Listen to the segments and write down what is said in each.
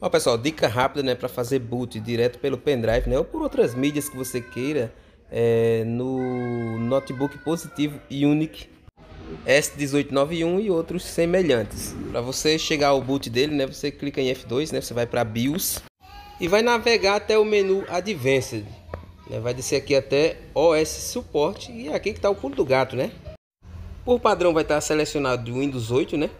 Bom pessoal, dica rápida né, para fazer boot direto pelo pendrive né, ou por outras mídias que você queira é, no notebook positivo Unic S1891 e outros semelhantes. Para você chegar ao boot dele, né, você clica em F2, né, você vai para BIOS e vai navegar até o menu Advanced. Né, vai descer aqui até OS Suporte e é aqui que está o pulo do gato. Né? Por padrão vai estar tá selecionado Windows 8, né?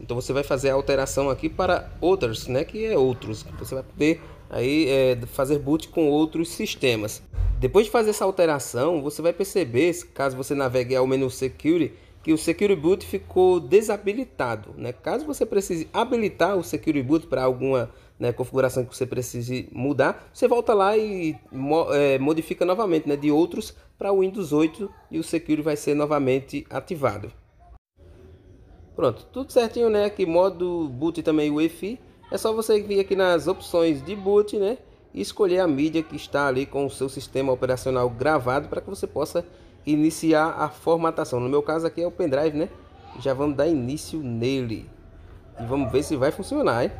Então você vai fazer a alteração aqui para others, né, que é outros. Você vai poder aí é, fazer boot com outros sistemas. Depois de fazer essa alteração, você vai perceber, caso você navegue ao menu Security, que o Security Boot ficou desabilitado. Né? Caso você precise habilitar o Security Boot para alguma né, configuração que você precise mudar, você volta lá e mo é, modifica novamente né, de outros para o Windows 8 e o Security vai ser novamente ativado. Pronto, tudo certinho, né? Aqui modo boot também UEFI. É só você vir aqui nas opções de boot, né? E escolher a mídia que está ali com o seu sistema operacional gravado para que você possa iniciar a formatação. No meu caso aqui é o pendrive, né? Já vamos dar início nele. E vamos ver se vai funcionar, hein?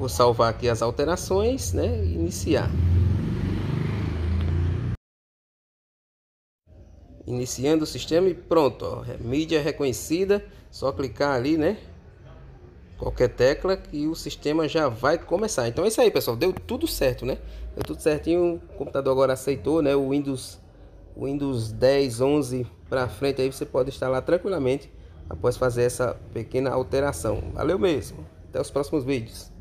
Vou salvar aqui as alterações, né? E iniciar. Iniciando o sistema e pronto, ó, é mídia reconhecida, só clicar ali, né? Qualquer tecla que o sistema já vai começar. Então é isso aí, pessoal, deu tudo certo, né? Deu tudo certinho, o computador agora aceitou, né? O Windows, Windows 10, 11 para frente aí você pode instalar tranquilamente após fazer essa pequena alteração. Valeu mesmo. Até os próximos vídeos.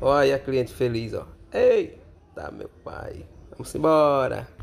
Olha a cliente feliz, ó. Ei, tá meu pai. Vamos embora.